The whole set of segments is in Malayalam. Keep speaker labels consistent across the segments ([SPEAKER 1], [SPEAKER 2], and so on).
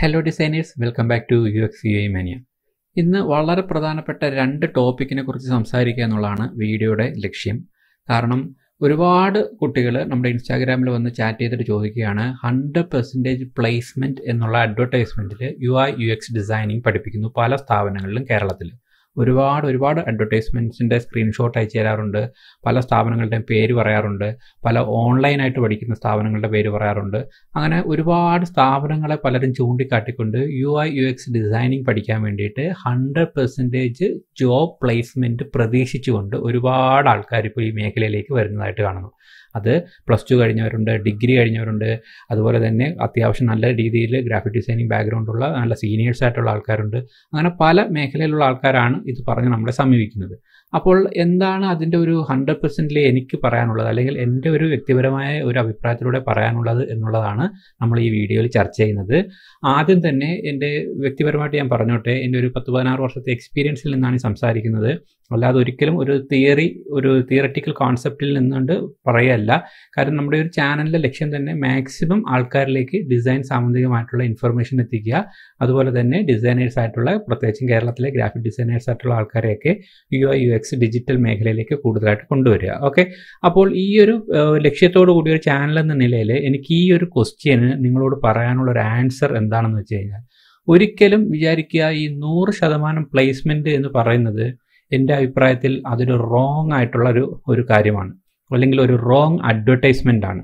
[SPEAKER 1] hello designers welcome back to U X U I mania ഇന്ന് വളരെ പ്രധാനപ്പെട്ട രണ്ട് ടോപ്പിക്കിനെ കുറിച്ച് സംസാരിക്കുക എന്നുള്ളതാണ് വീഡിയോയുടെ ലക്ഷ്യം കാരണം ഒരുപാട് കുട്ടികൾ നമ്മുടെ ഇൻസ്റ്റാഗ്രാമിൽ വന്ന് ചാറ്റ് ചെയ്തിട്ട് ചോദിക്കുകയാണ് ഹൺഡ്രഡ് പെർസെൻറ്റേജ് പ്ലേസ്മെൻറ്റ് എന്നുള്ള അഡ്വർടൈസ്മെൻറ്റിൽ U ah U X designing പഠിപ്പിക്കുന്നു പല സ്ഥാപനങ്ങളിലും കേരളത്തിൽ ഒരുപാട് ഒരുപാട് അഡ്വർടൈസ്മെൻറ്റ്സിൻ്റെ സ്ക്രീൻഷോട്ട് അയച്ചു തരാറുണ്ട് പല സ്ഥാപനങ്ങളുടെയും പേര് പറയാറുണ്ട് പല ഓൺലൈനായിട്ട് പഠിക്കുന്ന സ്ഥാപനങ്ങളുടെ പേര് പറയാറുണ്ട് അങ്ങനെ ഒരുപാട് സ്ഥാപനങ്ങളെ പലരും ചൂണ്ടിക്കാട്ടിക്കൊണ്ട് U I U X designing പഠിക്കാൻ വേണ്ടിയിട്ട് ഹൺഡ്രഡ് പെർസെൻറ്റേജ് ജോബ് പ്ലേസ്മെൻറ്റ് പ്രതീക്ഷിച്ചുകൊണ്ട് ഒരുപാട് ആൾക്കാർ ഇപ്പോൾ ഈ മേഖലയിലേക്ക് വരുന്നതായിട്ട് കാണുന്നു അത് പ്ലസ് ടു കഴിഞ്ഞവരുണ്ട് ഡിഗ്രി കഴിഞ്ഞവരുണ്ട് അതുപോലെ തന്നെ അത്യാവശ്യം നല്ല രീതിയിൽ ഗ്രാഫിക് ഡിസൈനിങ് ബാക്ക്ഗ്രൗണ്ടുള്ള നല്ല സീനിയേഴ്സ് ആയിട്ടുള്ള ആൾക്കാരുണ്ട് അങ്ങനെ പല മേഖലയിലുള്ള ആൾക്കാരാണ് ഇത് പറഞ്ഞ് നമ്മളെ സമീപിക്കുന്നത് അപ്പോൾ എന്താണ് അതിൻ്റെ ഒരു ഹൺഡ്രഡ് പെർസെൻറ്റിൽ എനിക്ക് പറയാനുള്ളത് അല്ലെങ്കിൽ എൻ്റെ ഒരു വ്യക്തിപരമായ ഒരു അഭിപ്രായത്തിലൂടെ പറയാനുള്ളത് എന്നുള്ളതാണ് നമ്മൾ ഈ വീഡിയോയിൽ ചർച്ച ചെയ്യുന്നത് ആദ്യം തന്നെ എൻ്റെ വ്യക്തിപരമായിട്ട് ഞാൻ പറഞ്ഞോട്ടെ എൻ്റെ ഒരു പത്ത് പതിനാറ് വർഷത്തെ എക്സ്പീരിയൻസിൽ നിന്നാണ് സംസാരിക്കുന്നത് അല്ലാതെ ഒരിക്കലും ഒരു തിയറി ഒരു തിയററ്റിക്കൽ കോൺസെപ്റ്റിൽ നിന്നുകൊണ്ട് പറയല്ല കാരണം നമ്മുടെ ഒരു ചാനലിൻ്റെ ലക്ഷ്യം തന്നെ മാക്സിമം ആൾക്കാരിലേക്ക് ഡിസൈൻ സാമ്പത്തികമായിട്ടുള്ള ഇൻഫർമേഷൻ എത്തിക്കുക അതുപോലെ തന്നെ ഡിസൈനേഴ്സ് ആയിട്ടുള്ള പ്രത്യേകിച്ചും കേരളത്തിലെ ഗ്രാഫിക് ഡിസൈനേഴ്സ് ആയിട്ടുള്ള ആൾക്കാരെയൊക്കെ U I U X products digital മേഖലയിലേക്ക് കൂടുതലായിട്ട് കൊണ്ടുവരിക ഓക്കെ അപ്പോൾ ഈ ഒരു ലക്ഷ്യത്തോടു കൂടി ഒരു ചാനൽ എന്ന നിലയിൽ എനിക്ക് ഈ ഒരു ക്വസ്റ്റ്യന് നിങ്ങളോട് പറയാനുള്ള ഒരു ആൻസർ എന്താണെന്ന് വെച്ച് കഴിഞ്ഞാൽ ഒരിക്കലും വിചാരിക്കുക ഈ നൂറ് ശതമാനം പ്ലേസ്മെൻറ്റ് എന്ന് പറയുന്നത് എൻ്റെ അഭിപ്രായത്തിൽ അതൊരു റോങ് ആയിട്ടുള്ള ഒരു ഒരു കാര്യമാണ് അല്ലെങ്കിൽ ഒരു റോങ് അഡ്വർടൈസ്മെൻ്റ് ആണ്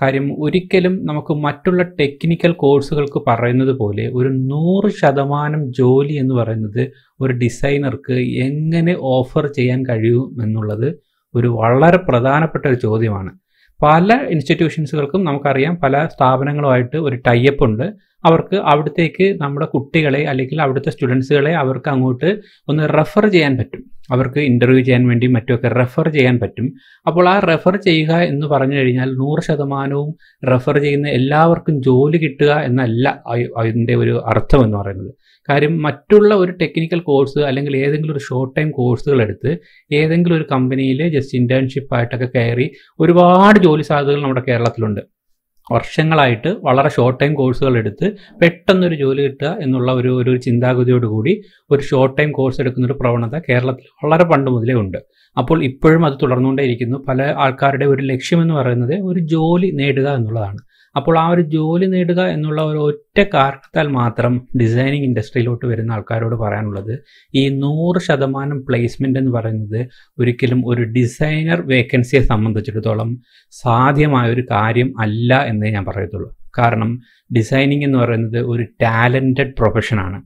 [SPEAKER 1] കാര്യം ഒരിക്കലും നമുക്ക് മറ്റുള്ള ടെക്നിക്കൽ കോഴ്സുകൾക്ക് പറയുന്നത് പോലെ ഒരു നൂറ് ശതമാനം ജോലി എന്ന് പറയുന്നത് ഒരു ഡിസൈനർക്ക് എങ്ങനെ ഓഫർ ചെയ്യാൻ കഴിയും എന്നുള്ളത് ഒരു വളരെ പ്രധാനപ്പെട്ട ഒരു ചോദ്യമാണ് പല ഇൻസ്റ്റിറ്റ്യൂഷൻസുകൾക്കും നമുക്കറിയാം പല സ്ഥാപനങ്ങളുമായിട്ട് ഒരു ടൈപ്പ് ഉണ്ട് അവർക്ക് അവിടത്തേക്ക് നമ്മുടെ കുട്ടികളെ അല്ലെങ്കിൽ അവിടുത്തെ സ്റ്റുഡൻസുകളെ അവർക്ക് അങ്ങോട്ട് ഒന്ന് റെഫർ ചെയ്യാൻ പറ്റും അവർക്ക് ഇൻ്റർവ്യൂ ചെയ്യാൻ വേണ്ടി മറ്റുമൊക്കെ റെഫർ ചെയ്യാൻ പറ്റും അപ്പോൾ ആ റെഫർ ചെയ്യുക എന്ന് പറഞ്ഞു കഴിഞ്ഞാൽ നൂറ് ശതമാനവും റെഫർ ചെയ്യുന്ന എല്ലാവർക്കും ജോലി കിട്ടുക എന്നല്ല അതിൻ്റെ ഒരു അർത്ഥം എന്ന് പറയുന്നത് കാര്യം മറ്റുള്ള ഒരു ടെക്നിക്കൽ കോഴ്സ് അല്ലെങ്കിൽ ഏതെങ്കിലും ഒരു ഷോർട്ട് ടൈം കോഴ്സുകൾ എടുത്ത് ഏതെങ്കിലും ഒരു കമ്പനിയിൽ ജസ്റ്റ് ഇൻറ്റേൺഷിപ്പായിട്ടൊക്കെ കയറി ഒരുപാട് ജോലി സാധ്യതകൾ നമ്മുടെ കേരളത്തിലുണ്ട് വർഷങ്ങളായിട്ട് വളരെ ഷോർട്ട് ടൈം കോഴ്സുകൾ എടുത്ത് പെട്ടെന്നൊരു ജോലി കിട്ടുക എന്നുള്ള ഒരു ഒരു ചിന്താഗതിയോടുകൂടി ഒരു ഷോർട്ട് ടൈം കോഴ്സ് എടുക്കുന്ന ഒരു പ്രവണത കേരളത്തിൽ വളരെ പണ്ട് മുതലേ ഉണ്ട് അപ്പോൾ ഇപ്പോഴും അത് തുടർന്നുകൊണ്ടേയിരിക്കുന്നു പല ആൾക്കാരുടെ ഒരു ലക്ഷ്യമെന്ന് പറയുന്നത് ഒരു ജോലി നേടുക എന്നുള്ളതാണ് അപ്പോൾ ആ ഒരു ജോലി നേടുക എന്നുള്ള ഒരു ഒറ്റ കാരണത്താൽ മാത്രം ഡിസൈനിങ് ഇൻഡസ്ട്രിയിലോട്ട് വരുന്ന ആൾക്കാരോട് പറയാനുള്ളത് ഈ നൂറ് ശതമാനം പ്ലേസ്മെൻ്റ് എന്ന് പറയുന്നത് ഒരിക്കലും ഒരു ഡിസൈനർ വേക്കൻസിയെ സംബന്ധിച്ചിടത്തോളം സാധ്യമായ ഒരു കാര്യം അല്ല എന്നേ ഞാൻ പറയത്തുള്ളൂ കാരണം ഡിസൈനിങ് എന്ന് പറയുന്നത് ഒരു ടാലൻറ്റഡ് പ്രൊഫഷനാണ്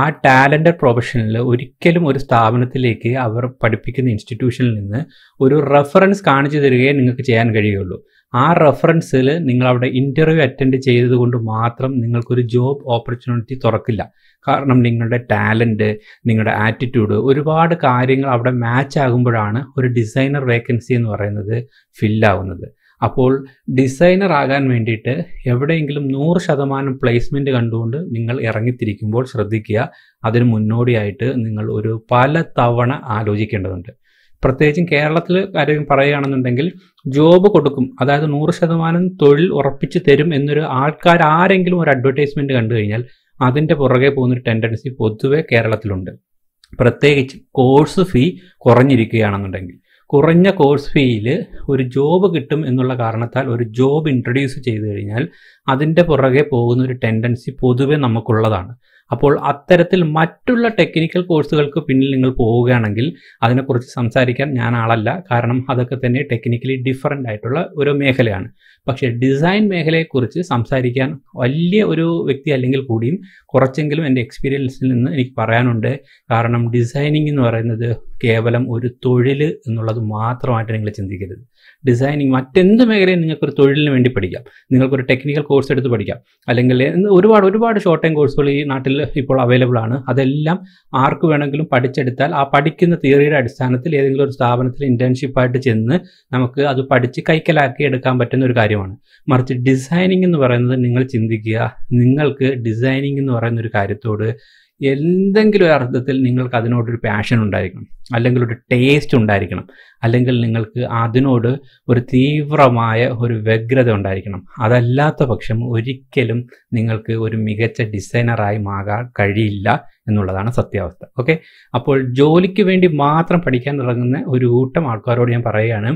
[SPEAKER 1] ആ ടാലൻറ്റഡ് പ്രൊഫഷനിൽ ഒരിക്കലും ഒരു സ്ഥാപനത്തിലേക്ക് അവർ പഠിപ്പിക്കുന്ന ഇൻസ്റ്റിറ്റ്യൂഷനിൽ നിന്ന് ഒരു റെഫറൻസ് കാണിച്ചു തരികയെ നിങ്ങൾക്ക് ചെയ്യാൻ കഴിയുള്ളൂ ആ റെഫറൻസിൽ നിങ്ങൾ അവിടെ ഇൻ്റർവ്യൂ അറ്റൻഡ് ചെയ്തതുകൊണ്ട് മാത്രം നിങ്ങൾക്കൊരു ജോബ് ഓപ്പർച്യൂണിറ്റി തുറക്കില്ല കാരണം നിങ്ങളുടെ ടാലൻറ്റ് നിങ്ങളുടെ ആറ്റിറ്റ്യൂഡ് ഒരുപാട് കാര്യങ്ങൾ അവിടെ മാച്ച് ആകുമ്പോഴാണ് ഒരു ഡിസൈനർ വേക്കൻസി എന്ന് പറയുന്നത് ഫില്ലാവുന്നത് അപ്പോൾ ഡിസൈനർ ആകാൻ വേണ്ടിയിട്ട് എവിടെയെങ്കിലും നൂറ് ശതമാനം പ്ലേസ്മെൻറ്റ് കണ്ടുകൊണ്ട് നിങ്ങൾ ഇറങ്ങിത്തിരിക്കുമ്പോൾ ശ്രദ്ധിക്കുക അതിന് മുന്നോടിയായിട്ട് നിങ്ങൾ ഒരു പല തവണ ആലോചിക്കേണ്ടതുണ്ട് പ്രത്യേകിച്ചും കേരളത്തിൽ കാര്യം പറയുകയാണെന്നുണ്ടെങ്കിൽ ജോബ് കൊടുക്കും അതായത് നൂറ് ശതമാനം തൊഴിൽ ഉറപ്പിച്ച് തരും എന്നൊരു ആൾക്കാർ ആരെങ്കിലും ഒരു അഡ്വർടൈസ്മെന്റ് കണ്ടു കഴിഞ്ഞാൽ അതിന്റെ പുറകെ പോകുന്നൊരു ടെൻഡൻസി പൊതുവെ കേരളത്തിലുണ്ട് പ്രത്യേകിച്ച് കോഴ്സ് ഫീ കുറഞ്ഞിരിക്കുകയാണെന്നുണ്ടെങ്കിൽ കുറഞ്ഞ കോഴ്സ് ഫീയിൽ ഒരു ജോബ് കിട്ടും എന്നുള്ള കാരണത്താൽ ഒരു ജോബ് ഇൻട്രൊഡ്യൂസ് ചെയ്തു കഴിഞ്ഞാൽ അതിൻ്റെ പുറകെ പോകുന്ന ഒരു ടെൻഡൻസി പൊതുവെ നമുക്കുള്ളതാണ് അപ്പോൾ അത്തരത്തിൽ മറ്റുള്ള ടെക്നിക്കൽ കോഴ്സുകൾക്ക് പിന്നിൽ നിങ്ങൾ പോവുകയാണെങ്കിൽ അതിനെക്കുറിച്ച് സംസാരിക്കാൻ ഞാൻ ആളല്ല കാരണം അതൊക്കെ തന്നെ ടെക്നിക്കലി ഡിഫറൻ്റ് ആയിട്ടുള്ള ഒരു മേഖലയാണ് പക്ഷേ ഡിസൈൻ മേഖലയെക്കുറിച്ച് സംസാരിക്കാൻ വലിയ ഒരു വ്യക്തി അല്ലെങ്കിൽ കൂടിയും കുറച്ചെങ്കിലും എൻ്റെ എക്സ്പീരിയൻസിൽ നിന്ന് എനിക്ക് പറയാനുണ്ട് കാരണം ഡിസൈനിങ് എന്ന് പറയുന്നത് കേവലം ഒരു തൊഴിൽ എന്നുള്ളത് മാത്രമായിട്ട് നിങ്ങൾ ചിന്തിക്കരുത് ഡിസൈനിങ് മറ്റെന്ത് മേഖലയും നിങ്ങൾക്കൊരു തൊഴിലിന് വേണ്ടി പഠിക്കാം നിങ്ങൾക്കൊരു ടെക്നിക്കൽ കോഴ്സ് എടുത്ത് പഠിക്കാം അല്ലെങ്കിൽ ഒരുപാട് ഒരുപാട് ഷോർട്ട് ടൈം കോഴ്സുകൾ ഈ നാട്ടിൽ ഇപ്പോൾ അവൈലബിൾ ആണ് അതെല്ലാം ആർക്ക് വേണമെങ്കിലും പഠിച്ചെടുത്താൽ ആ പഠിക്കുന്ന തിയറിയുടെ അടിസ്ഥാനത്തിൽ ഏതെങ്കിലും ഒരു സ്ഥാപനത്തിൽ ഇന്റേൺഷിപ്പായിട്ട് ചെന്ന് നമുക്ക് അത് പഠിച്ച് കൈക്കലാക്കി എടുക്കാൻ പറ്റുന്ന ഒരു കാര്യമാണ് മറിച്ച് ഡിസൈനിങ് എന്ന് പറയുന്നത് നിങ്ങൾ ചിന്തിക്കുക നിങ്ങൾക്ക് ഡിസൈനിങ് എന്ന് പറയുന്ന ഒരു കാര്യത്തോട് എന്തെങ്കിലും ഒരു അർത്ഥത്തിൽ നിങ്ങൾക്ക് അതിനോടൊരു പാഷൻ ഉണ്ടായിരിക്കണം അല്ലെങ്കിൽ ഒരു ടേസ്റ്റ് ഉണ്ടായിരിക്കണം അല്ലെങ്കിൽ നിങ്ങൾക്ക് അതിനോട് ഒരു തീവ്രമായ ഒരു വ്യഗ്രത ഉണ്ടായിരിക്കണം അതല്ലാത്ത പക്ഷം ഒരിക്കലും നിങ്ങൾക്ക് ഒരു മികച്ച ഡിസൈനറായി മാകാൻ കഴിയില്ല എന്നുള്ളതാണ് സത്യാവസ്ഥ ഓക്കെ അപ്പോൾ ജോലിക്ക് വേണ്ടി മാത്രം പഠിക്കാൻ ഇറങ്ങുന്ന ഒരു കൂട്ടം ആൾക്കാരോട് ഞാൻ പറയുകയാണ്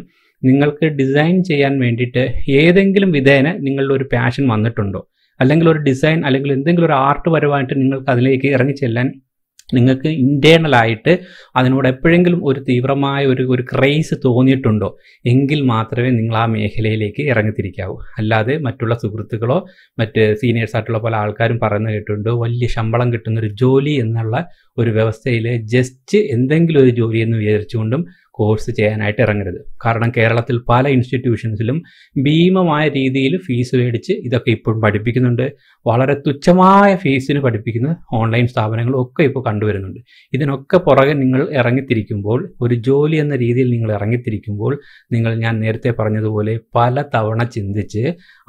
[SPEAKER 1] നിങ്ങൾക്ക് ഡിസൈൻ ചെയ്യാൻ വേണ്ടിയിട്ട് ഏതെങ്കിലും വിധേന നിങ്ങളുടെ ഒരു പാഷൻ വന്നിട്ടുണ്ടോ അല്ലെങ്കിൽ ഒരു ഡിസൈൻ അല്ലെങ്കിൽ എന്തെങ്കിലും ഒരു ആർട്ട് പരമായിട്ട് നിങ്ങൾക്ക് അതിലേക്ക് ഇറങ്ങിച്ചെല്ലാൻ നിങ്ങൾക്ക് ഇൻറ്റേർണലായിട്ട് അതിനോട് എപ്പോഴെങ്കിലും ഒരു തീവ്രമായ ഒരു ഒരു ക്രേസ് തോന്നിയിട്ടുണ്ടോ എങ്കിൽ മാത്രമേ നിങ്ങൾ ആ മേഖലയിലേക്ക് ഇറങ്ങിത്തിരിക്കാവൂ അല്ലാതെ മറ്റുള്ള സുഹൃത്തുക്കളോ മറ്റ് സീനിയേഴ്സ് ആയിട്ടുള്ള പല ആൾക്കാരും പറയുന്ന കേട്ടുണ്ടോ വലിയ ശമ്പളം കിട്ടുന്ന ഒരു ജോലി എന്നുള്ള ഒരു വ്യവസ്ഥയിൽ ജസ്റ്റ് എന്തെങ്കിലും ഒരു ജോലി എന്ന് വിചാരിച്ചുകൊണ്ടും കോഴ്സ് ചെയ്യാനായിട്ട് ഇറങ്ങരുത് കാരണം കേരളത്തിൽ പല ഇൻസ്റ്റിറ്റ്യൂഷൻസിലും ഭീമമായ രീതിയിൽ ഫീസ് മേടിച്ച് ഇതൊക്കെ ഇപ്പോൾ പഠിപ്പിക്കുന്നുണ്ട് വളരെ തുച്ഛമായ ഫീസിന് പഠിപ്പിക്കുന്ന ഓൺലൈൻ സ്ഥാപനങ്ങളും ഒക്കെ ഇപ്പോൾ കണ്ടുവരുന്നുണ്ട് ഇതിനൊക്കെ പുറകെ നിങ്ങൾ ഇറങ്ങിത്തിരിക്കുമ്പോൾ ഒരു ജോലി എന്ന രീതിയിൽ നിങ്ങൾ ഇറങ്ങിത്തിരിക്കുമ്പോൾ നിങ്ങൾ ഞാൻ നേരത്തെ പറഞ്ഞതുപോലെ പല തവണ ചിന്തിച്ച്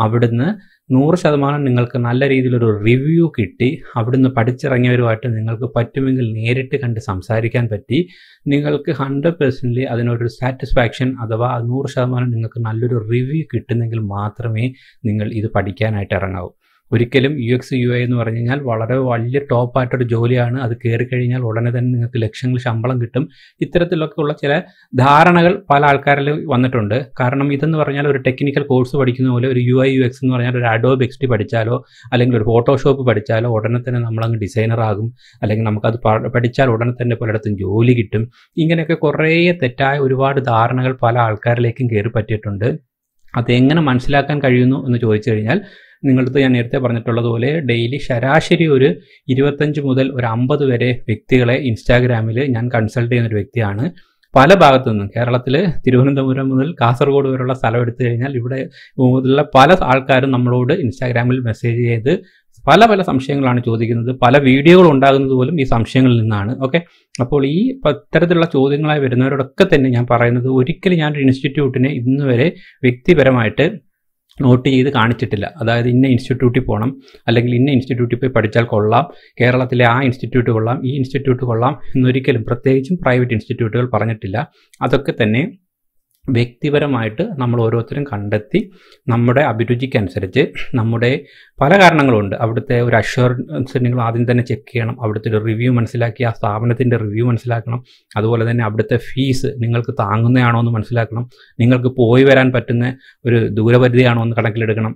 [SPEAKER 1] അവിടുന്ന് നൂറ് ശതമാനം നിങ്ങൾക്ക് നല്ല രീതിയിലൊരു റിവ്യൂ കിട്ടി അവിടുന്ന് പഠിച്ചിറങ്ങിയവരുമായിട്ട് നിങ്ങൾക്ക് പറ്റുമെങ്കിൽ നേരിട്ട് കണ്ട് സംസാരിക്കാൻ പറ്റി നിങ്ങൾക്ക് ഹൺഡ്രഡ് പേഴ്സൻ്റ് അതിനൊരു സാറ്റിസ്ഫാക്ഷൻ അഥവാ നൂറ് ശതമാനം നിങ്ങൾക്ക് നല്ലൊരു റിവ്യൂ കിട്ടുന്നെങ്കിൽ മാത്രമേ നിങ്ങൾ ഇത് പഠിക്കാനായിട്ട് ഇറങ്ങാവൂ ഒരിക്കലും യു എക്സ് യു ഐ എന്ന് പറഞ്ഞു കഴിഞ്ഞാൽ വളരെ വലിയ ടോപ്പായിട്ടൊരു ജോലിയാണ് അത് കയറി കഴിഞ്ഞാൽ ഉടനെ തന്നെ നിങ്ങൾക്ക് ലക്ഷങ്ങൾ ശമ്പളം കിട്ടും ഇത്തരത്തിലൊക്കെ ഉള്ള ചില ധാരണകൾ പല ആൾക്കാരിൽ വന്നിട്ടുണ്ട് കാരണം ഇതെന്ന് പറഞ്ഞാൽ ഒരു ടെക്നിക്കൽ കോഴ്സ് പഠിക്കുന്ന പോലെ ഒരു യു ഐ യു എക്സ് എന്ന് പറഞ്ഞാൽ ഒരു അഡോബ് എക്സ്റ്റി പഠിച്ചാലോ അല്ലെങ്കിൽ ഒരു ഫോട്ടോഷോപ്പ് പഠിച്ചാലോ ഉടനെ തന്നെ നമ്മൾ അങ്ങ് ഡിസൈനർ ആകും അല്ലെങ്കിൽ നമുക്കത് പഠിച്ചാൽ ഉടനെ തന്നെ പലയിടത്തും ജോലി കിട്ടും ഇങ്ങനെയൊക്കെ കുറേ തെറ്റായ ഒരുപാട് ധാരണകൾ പല ആൾക്കാരിലേക്കും കയറി പറ്റിയിട്ടുണ്ട് അതെങ്ങനെ മനസ്സിലാക്കാൻ കഴിയുന്നു എന്ന് ചോദിച്ചു കഴിഞ്ഞാൽ നിങ്ങളടുത്ത് ഞാൻ നേരത്തെ പറഞ്ഞിട്ടുള്ളതുപോലെ ഡെയിലി ശരാശരി ഒരു ഇരുപത്തഞ്ച് മുതൽ ഒരു അമ്പത് വരെ വ്യക്തികളെ ഇൻസ്റ്റാഗ്രാമിൽ ഞാൻ കൺസൾട്ട് ചെയ്യുന്ന ഒരു വ്യക്തിയാണ് പല ഭാഗത്തു നിന്നും കേരളത്തിൽ തിരുവനന്തപുരം മുതൽ കാസർഗോഡ് വരെയുള്ള സ്ഥലം എടുത്തു കഴിഞ്ഞാൽ ഇവിടെ ഉള്ള പല ആൾക്കാരും നമ്മളോട് ഇൻസ്റ്റാഗ്രാമിൽ മെസ്സേജ് ചെയ്ത് പല പല സംശയങ്ങളാണ് ചോദിക്കുന്നത് പല വീഡിയോകൾ ഉണ്ടാകുന്നത് പോലും ഈ സംശയങ്ങളിൽ നിന്നാണ് ഓക്കെ അപ്പോൾ ഈ ഇത്തരത്തിലുള്ള ചോദ്യങ്ങളായി വരുന്നവരോടൊക്കെ തന്നെ ഞാൻ പറയുന്നത് ഒരിക്കലും ഞാൻ ഒരു ഇൻസ്റ്റിറ്റ്യൂട്ടിനെ ഇന്നുവരെ വ്യക്തിപരമായിട്ട് നോട്ട് ചെയ്ത് കാണിച്ചിട്ടില്ല അതായത് ഇന്ന ഇൻസ്റ്റിറ്റ്യൂട്ടിൽ പോകണം അല്ലെങ്കിൽ ഇന്ന ഇൻസ്റ്റിറ്റ്യൂട്ടിൽ പോയി പഠിച്ചാൽ കൊള്ളാം കേരളത്തിലെ ആ ഇൻസ്റ്റിറ്റ്യൂട്ട് കൊള്ളാം ഈ ഇൻസ്റ്റിറ്റ്യൂട്ട് കൊള്ളാം എന്നൊരിക്കലും പ്രത്യേകിച്ചും പ്രൈവറ്റ് ഇൻസ്റ്റിറ്റ്യൂട്ടുകൾ പറഞ്ഞിട്ടില്ല അതൊക്കെ തന്നെ വ്യക്തിപരമായിട്ട് നമ്മൾ ഓരോരുത്തരും കണ്ടെത്തി നമ്മുടെ അഭിരുചിക്കനുസരിച്ച് നമ്മുടെ പല കാരണങ്ങളുണ്ട് അവിടുത്തെ ഒരു അഷ്വറൻസ് നിങ്ങൾ ആദ്യം തന്നെ ചെക്ക് ചെയ്യണം അവിടുത്തെ ഒരു റിവ്യൂ മനസ്സിലാക്കി ആ സ്ഥാപനത്തിൻ്റെ റിവ്യൂ മനസ്സിലാക്കണം അതുപോലെ തന്നെ അവിടുത്തെ ഫീസ് നിങ്ങൾക്ക് താങ്ങുന്നതാണോ എന്ന് മനസ്സിലാക്കണം നിങ്ങൾക്ക് പോയി വരാൻ പറ്റുന്ന ഒരു ദൂരപരിധിയാണോ എന്ന് കണക്കിലെടുക്കണം